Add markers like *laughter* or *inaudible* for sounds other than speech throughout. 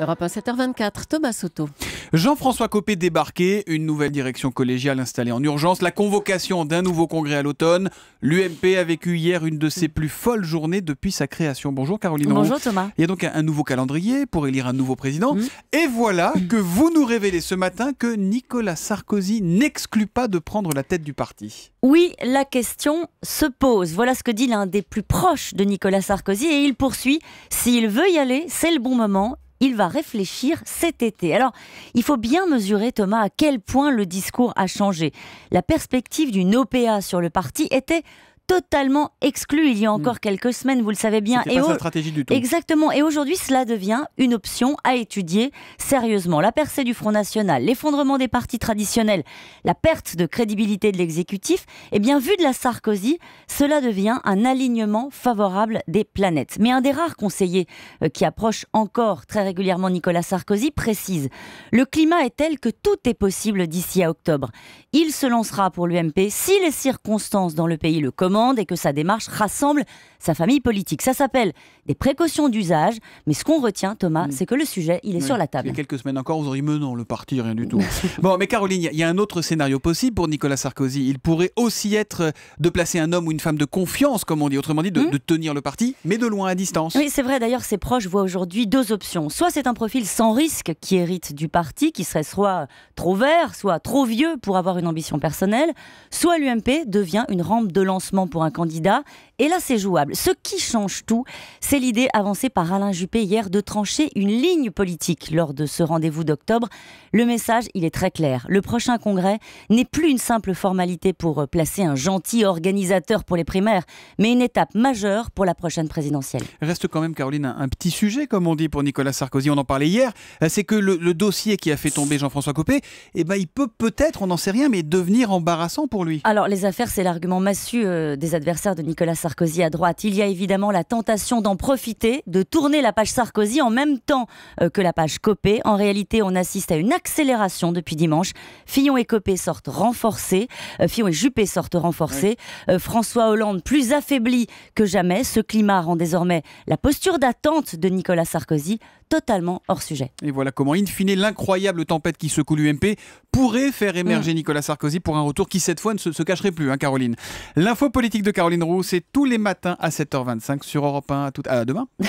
Europe 1, 7h24, Thomas Soto. Jean-François Copé débarqué, une nouvelle direction collégiale installée en urgence, la convocation d'un nouveau congrès à l'automne. L'UMP a vécu hier une de ses plus folles journées depuis sa création. Bonjour Caroline. Bonjour Thomas. Il y a donc un, nouveau calendrier pour élire un nouveau président. Mm. Et voilà que vous nous révélez ce matin que Nicolas Sarkozy n'exclut pas de prendre la tête du parti. Oui, la question se pose. Voilà ce que dit l'un des plus proches de Nicolas Sarkozy et il poursuit, s'il veut y aller, c'est le bon moment il va réfléchir cet été. Alors, il faut bien mesurer, Thomas, à quel point le discours a changé. La perspective d'une OPA sur le parti était totalement exclu il y a encore mm. quelques semaines, vous le savez bien. Et pas Exactement. Et aujourd'hui, cela devient une option à étudier sérieusement. La percée du Front National, l'effondrement des partis traditionnels, la perte de crédibilité de l'exécutif, et eh bien, vu de la Sarkozy, cela devient un alignement favorable des planètes. Mais un des rares conseillers euh, qui approche encore très régulièrement Nicolas Sarkozy précise Le climat est tel que tout est possible d'ici à octobre. Il se lancera pour l'UMP si les circonstances dans le pays le commandent et que sa démarche rassemble sa famille politique. Ça s'appelle des précautions d'usage, mais ce qu'on retient, Thomas, mm. c'est que le sujet, il est sur la table. Il y a quelques semaines encore, vous auriez menant le parti, rien du tout. *laughs* bon, mais Caroline, il y a un autre scénario possible pour Nicolas Sarkozy. Il pourrait aussi être de placer un homme ou une femme de confiance, comme on dit, autrement dit, de, mm. de tenir le parti, mais de loin à distance. Oui, c'est vrai. D'ailleurs, ses proches voient aujourd'hui deux options. Soit c'est un profil sans risque qui hérite du parti, qui serait soit trop vert, soit trop vieux pour avoir une ambition personnelle, soit l'UMP devient une rampe de lancement pour un candidat. Et là, c'est jouable. Ce qui change tout, c'est l'idée avancée par Alain Juppé hier de trancher une ligne politique lors de ce rendez-vous d'octobre. Le message, il est très clair. Le prochain congrès n'est plus une simple formalité pour euh, placer un gentil organisateur pour les primaires, mais une étape majeure pour la prochaine présidentielle. Reste quand même, Caroline, un, petit sujet, comme on dit pour Nicolas Sarkozy. On en parlait hier. Euh, c'est que le, dossier qui a fait tomber Jean-François Copé, eh ben, il peut peut-être, on n'en sait rien, mais devenir embarrassant pour lui. Alors, les affaires, c'est l'argument massu euh, euh, des adversaires de Nicolas Sarkozy à droite, il y a évidemment la tentation d'en profiter, de tourner la page Sarkozy en même temps euh, que la page Copé. En réalité, on assiste à une accélération depuis dimanche. Fillon et Copé sortent renforcés, euh, Fillon et Juppé sortent renforcés, François Hollande plus affaibli que jamais. Ce climat rend désormais la posture d'attente de Nicolas Sarkozy totalement hors sujet. Et voilà comment, in fine, l'incroyable tempête qui secoue l'UMP pourrait faire émerger mm. Nicolas Sarkozy pour un retour qui, cette fois, ne se, cacherait plus, hein, Caroline. L'info politique de Caroline Roux, c'est tous les matins à 7h25 sur Europe 1. À, tout, demain. *laughs*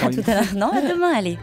Non, à demain, allez.